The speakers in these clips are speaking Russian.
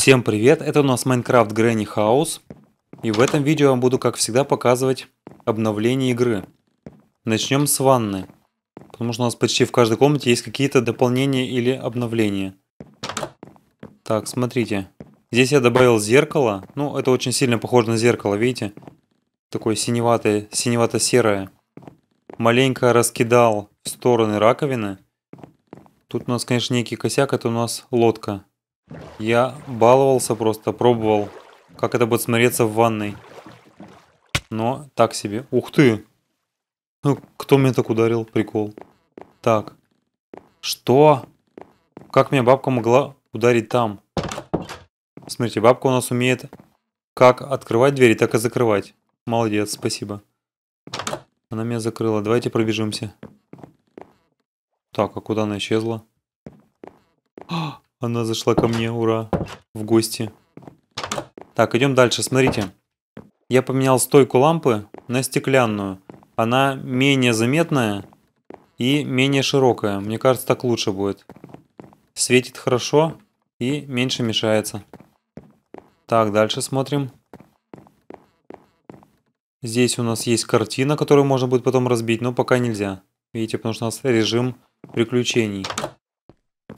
Всем привет, это у нас Minecraft Granny House. И в этом видео я буду, как всегда, показывать обновление игры. Начнем с ванны. Потому что у нас почти в каждой комнате есть какие-то дополнения или обновления. Так, смотрите. Здесь я добавил зеркало. Ну, это очень сильно похоже на зеркало, видите? Такое синеватое, синевато-серое. Маленько раскидал в стороны раковины. Тут у нас, конечно, некий косяк, это у нас лодка. Я баловался просто, пробовал, как это будет смотреться в ванной. Но так себе. Ух ты! Ну, кто меня так ударил? Прикол. Так. Что? Как меня бабка могла ударить там? Смотрите, бабка у нас умеет как открывать двери, так и закрывать. Молодец, спасибо. Она меня закрыла. Давайте пробежимся. Так, а куда она исчезла? А! Она зашла ко мне, ура, в гости. Так, идем дальше, смотрите. Я поменял стойку лампы на стеклянную. Она менее заметная и менее широкая. Мне кажется, так лучше будет. Светит хорошо и меньше мешается. Так, дальше смотрим. Здесь у нас есть картина, которую можно будет потом разбить, но пока нельзя. Видите, потому что у нас режим приключений.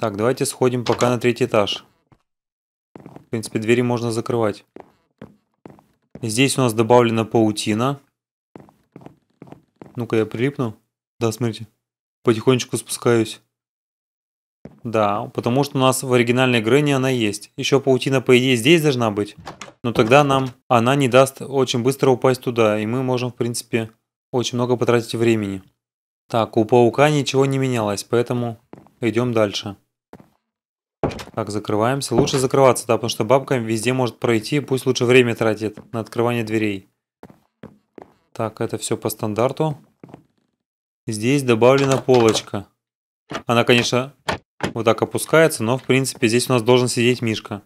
Так, давайте сходим пока на третий этаж. В принципе, двери можно закрывать. Здесь у нас добавлена паутина. Ну-ка, я прилипну. Да, смотрите. Потихонечку спускаюсь. Да, потому что у нас в оригинальной Грэнни она есть. Еще паутина, по идее, здесь должна быть. Но тогда нам она не даст очень быстро упасть туда. И мы можем, в принципе, очень много потратить времени. Так, у паука ничего не менялось, поэтому идем дальше. Так, закрываемся. Лучше закрываться, да, потому что бабка везде может пройти. Пусть лучше время тратит на открывание дверей. Так, это все по стандарту. Здесь добавлена полочка. Она, конечно, вот так опускается, но, в принципе, здесь у нас должен сидеть Мишка.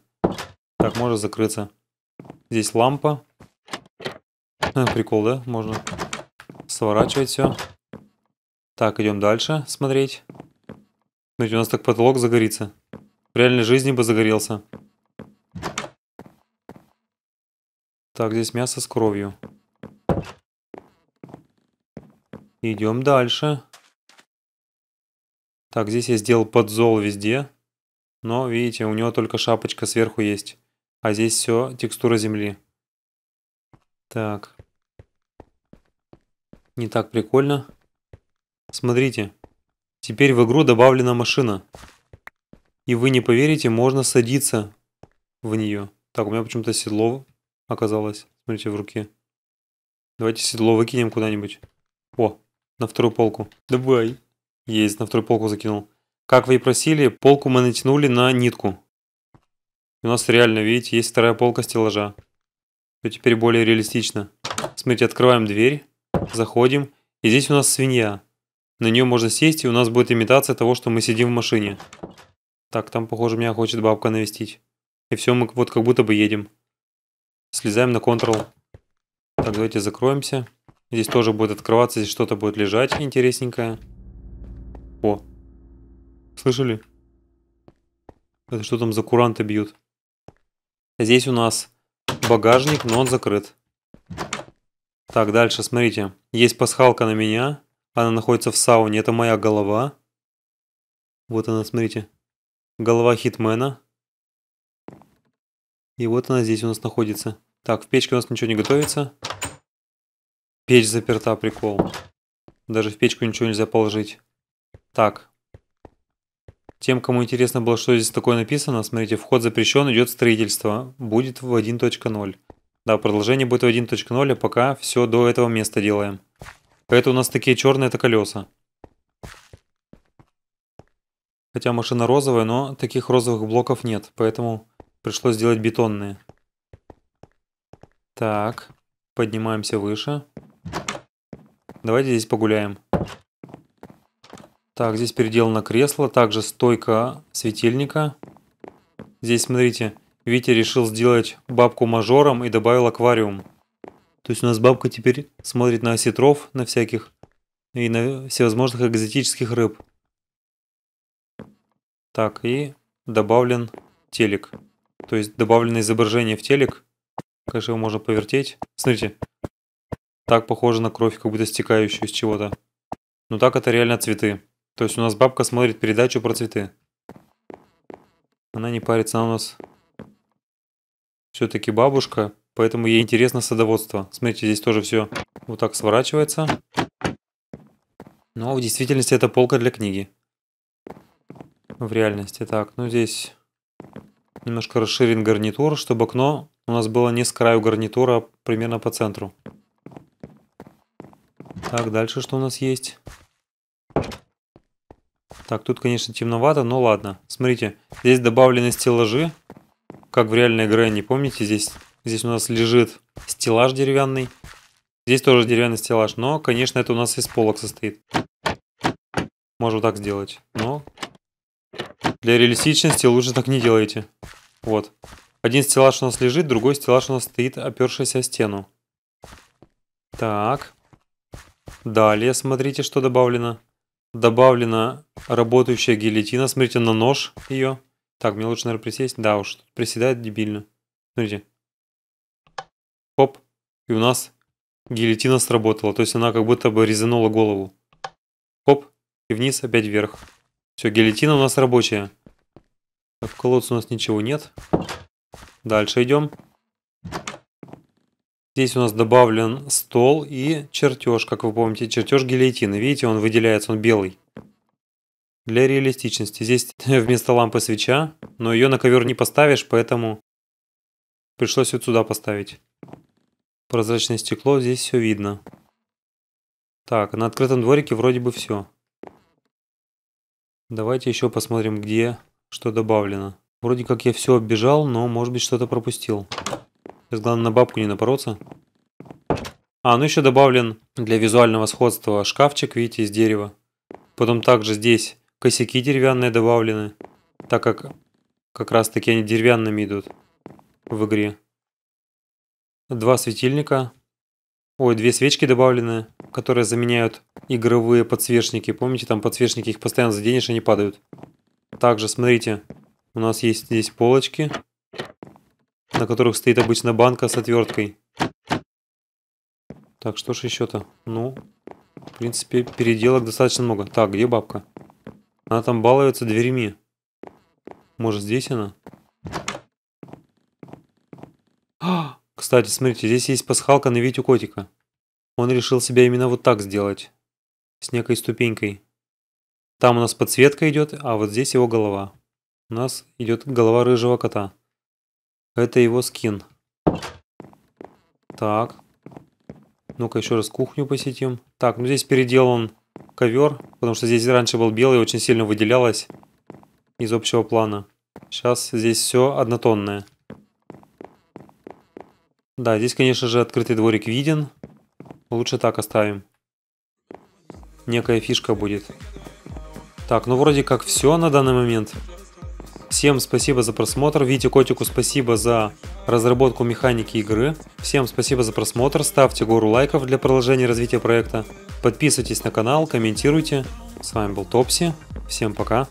Так, можно закрыться. Здесь лампа. Ну, прикол, да? Можно сворачивать все. Так, идем дальше смотреть. Смотрите, у нас так потолок загорится. В реальной жизни бы загорелся. Так, здесь мясо с кровью. Идем дальше. Так, здесь я сделал подзол везде. Но, видите, у него только шапочка сверху есть. А здесь все текстура земли. Так. Не так прикольно. Смотрите. Теперь в игру добавлена машина. И вы не поверите, можно садиться в нее. Так, у меня почему-то седло оказалось. Смотрите, в руке. Давайте седло выкинем куда-нибудь. О, на вторую полку. Давай. Есть, на вторую полку закинул. Как вы и просили, полку мы натянули на нитку. У нас реально, видите, есть вторая полка стеллажа. Все теперь более реалистично. Смотрите, открываем дверь, заходим, и здесь у нас свинья. На нее можно сесть, и у нас будет имитация того, что мы сидим в машине. Так, там, похоже, меня хочет бабка навестить. И все, мы вот как будто бы едем. Слезаем на Ctrl. Так, давайте закроемся. Здесь тоже будет открываться, здесь что-то будет лежать интересненькое. О. Слышали? Это что там за куранты бьют? Здесь у нас багажник, но он закрыт. Так, дальше, смотрите. Есть пасхалка на меня. Она находится в сауне. Это моя голова. Вот она, смотрите. Голова хитмена. И вот она здесь у нас находится. Так, в печке у нас ничего не готовится. Печь заперта, прикол. Даже в печку ничего нельзя положить. Так. Тем, кому интересно было, что здесь такое написано, смотрите, вход запрещен, идет строительство. Будет в 1.0. Да, продолжение будет в 1.0, а пока все до этого места делаем. Это у нас такие черные, это колеса. Хотя машина розовая, но таких розовых блоков нет, поэтому пришлось сделать бетонные. Так, поднимаемся выше. Давайте здесь погуляем. Так, здесь переделано кресло, также стойка светильника. Здесь, смотрите, Витя решил сделать бабку мажором и добавил аквариум. То есть у нас бабка теперь смотрит на осетров, на всяких, и на всевозможных экзотических рыб. Так, и добавлен телек. То есть добавлено изображение в телек. конечно его можно повертеть? Смотрите, так похоже на кровь, как будто стекающую из чего-то. Но так это реально цветы. То есть у нас бабка смотрит передачу про цветы. Она не парится, она у нас все-таки бабушка, поэтому ей интересно садоводство. Смотрите, здесь тоже все вот так сворачивается. Но в действительности это полка для книги в реальности. Так, ну здесь немножко расширен гарнитур, чтобы окно у нас было не с краю гарнитура, а примерно по центру. Так, дальше что у нас есть? Так, тут, конечно, темновато, но ладно. Смотрите, здесь добавлены стеллажи, как в реальной игре, не Помните, здесь, здесь у нас лежит стеллаж деревянный. Здесь тоже деревянный стеллаж, но, конечно, это у нас из полок состоит. Можем так сделать, но для реалистичности лучше так не делайте. Вот. Один стеллаж у нас лежит, другой стеллаж у нас стоит, опершийся о стену. Так. Далее смотрите, что добавлено. Добавлена работающая гильотина. Смотрите на нож ее. Так, мне лучше, наверное, присесть. Да уж, приседает дебильно. Смотрите. Хоп. И у нас гильотина сработала. То есть она как будто бы резанула голову. Хоп. И вниз, опять вверх. Все, гильотина у нас рабочая. Так, в колодце у нас ничего нет. Дальше идем. Здесь у нас добавлен стол и чертеж, как вы помните, чертеж гильотины. Видите, он выделяется, он белый. Для реалистичности. Здесь вместо лампы свеча, но ее на ковер не поставишь, поэтому пришлось вот сюда поставить. Прозрачное стекло, здесь все видно. Так, на открытом дворике вроде бы все. Давайте еще посмотрим, где что добавлено. Вроде как я все оббежал, но может быть что-то пропустил. Сейчас главное на бабку не напороться. А, ну еще добавлен для визуального сходства шкафчик, видите, из дерева. Потом также здесь косяки деревянные добавлены, так как как раз таки они деревянными идут в игре. Два светильника. Ой, две свечки добавлены, которые заменяют игровые подсвечники. Помните, там подсвечники, их постоянно заденешь, они падают. Также, смотрите, у нас есть здесь полочки, на которых стоит обычно банка с отверткой. Так, что ж еще-то? Ну, в принципе, переделок достаточно много. Так, где бабка? Она там балуется дверями. Может, здесь она? А! Кстати, смотрите, здесь есть пасхалка на Витю котика. Он решил себя именно вот так сделать с некой ступенькой. Там у нас подсветка идет, а вот здесь его голова. У нас идет голова рыжего кота. Это его скин. Так. Ну-ка еще раз кухню посетим. Так, ну здесь переделан ковер, потому что здесь раньше был белый, очень сильно выделялось из общего плана. Сейчас здесь все однотонное. Да, здесь, конечно же, открытый дворик виден. Лучше так оставим некая фишка будет. Так, ну вроде как все на данный момент. Всем спасибо за просмотр. Вите Котику спасибо за разработку механики игры. Всем спасибо за просмотр. Ставьте гору лайков для продолжения развития проекта. Подписывайтесь на канал, комментируйте. С вами был Топси. Всем пока.